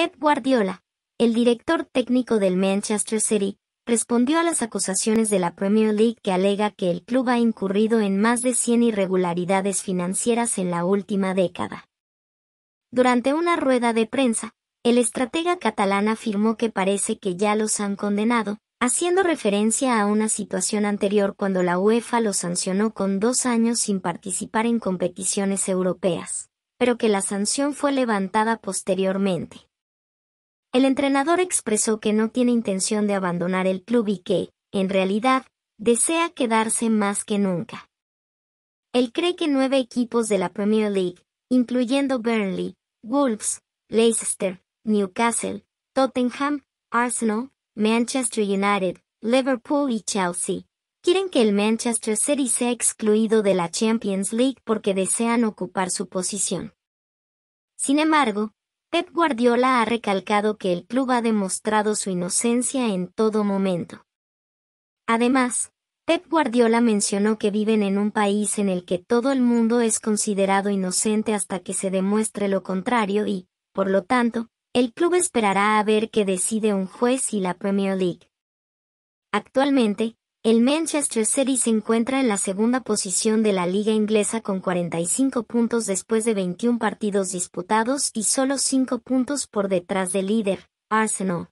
Pep Guardiola, el director técnico del Manchester City, respondió a las acusaciones de la Premier League que alega que el club ha incurrido en más de 100 irregularidades financieras en la última década. Durante una rueda de prensa, el estratega catalán afirmó que parece que ya los han condenado, haciendo referencia a una situación anterior cuando la UEFA los sancionó con dos años sin participar en competiciones europeas, pero que la sanción fue levantada posteriormente. El entrenador expresó que no tiene intención de abandonar el club y que, en realidad, desea quedarse más que nunca. Él cree que nueve equipos de la Premier League, incluyendo Burnley, Wolves, Leicester, Newcastle, Tottenham, Arsenal, Manchester United, Liverpool y Chelsea, quieren que el Manchester City sea excluido de la Champions League porque desean ocupar su posición. Sin embargo, Pep Guardiola ha recalcado que el club ha demostrado su inocencia en todo momento. Además, Pep Guardiola mencionó que viven en un país en el que todo el mundo es considerado inocente hasta que se demuestre lo contrario y, por lo tanto, el club esperará a ver qué decide un juez y la Premier League. Actualmente, el Manchester City se encuentra en la segunda posición de la liga inglesa con 45 puntos después de 21 partidos disputados y solo 5 puntos por detrás del líder, Arsenal.